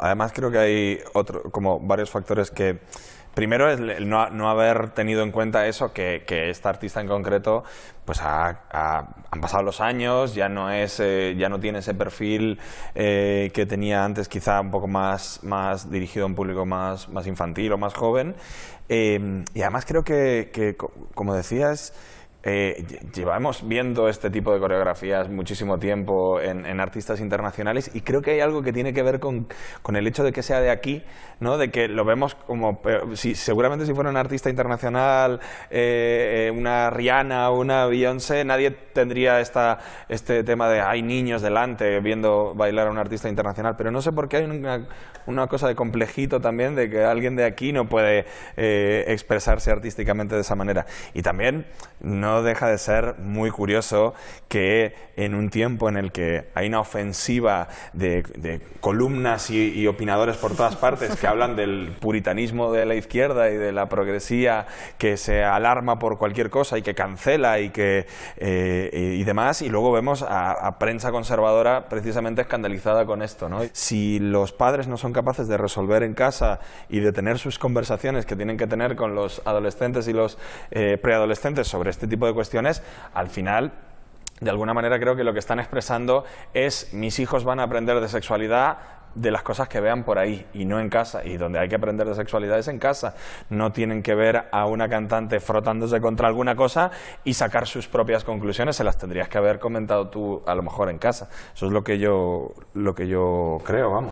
Además creo que hay como varios factores que... Primero es el no, haber tenido en cuenta eso, que, esta artista en concreto, pues han pasado los años, ya no, es, eh, ya no tiene ese perfil eh, que tenía antes, quizá un poco más, más dirigido a un público más, infantil o más joven. Eh, y además creo que como decías, eh, llevamos viendo este tipo de coreografías muchísimo tiempo en, artistas internacionales y creo que hay algo que tiene que ver con, el hecho de que sea de aquí, ¿no? de que lo vemos como, eh, si, seguramente si fuera un artista internacional, eh, una Rihanna o una Beyoncé, nadie tendría esta, este tema de hay niños delante viendo bailar a un artista internacional, pero no sé por qué hay una, cosa de complejito también de que alguien de aquí no puede expresarse artísticamente de esa manera. Y también no deja de ser muy curioso que en un tiempo en el que hay una ofensiva de, columnas y, opinadores por todas partes que hablan del puritanismo de la izquierda y de la progresía que se alarma por cualquier cosa y que cancela y que eh, y demás, y luego vemos a, prensa conservadora precisamente escandalizada con esto. Si los padres no son capaces de resolver en casa y de tener sus conversaciones que tienen que tener con los adolescentes y los eh, preadolescentes sobre este tipo de cuestiones, al final de alguna manera creo que lo que están expresando es mis hijos van a aprender de sexualidad de las cosas que vean por ahí y no en casa. Y donde hay que aprender de sexualidad es en casa. No tienen que ver a una cantante frotándose contra alguna cosa y sacar sus propias conclusiones. Se las tendrías que haber comentado tú a lo mejor en casa. Eso es lo que yo, lo que yo creo, vamos.